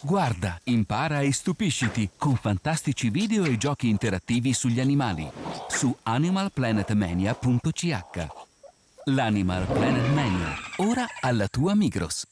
Guarda, impara e stupisciti con fantastici video e giochi interattivi sugli animali su animalplanetmania.ch L'Animal Planet Mania, ora alla tua Migros.